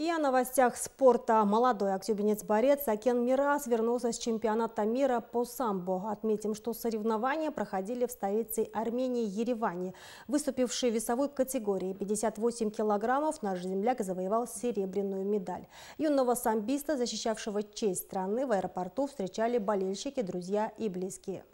И о новостях спорта. Молодой актюбинец-борец Акен Мирас вернулся с чемпионата мира по самбо. Отметим, что соревнования проходили в столице Армении Ереване. Выступивший в весовой категории 58 килограммов наш земляк завоевал серебряную медаль. Юного самбиста, защищавшего честь страны, в аэропорту встречали болельщики, друзья и близкие.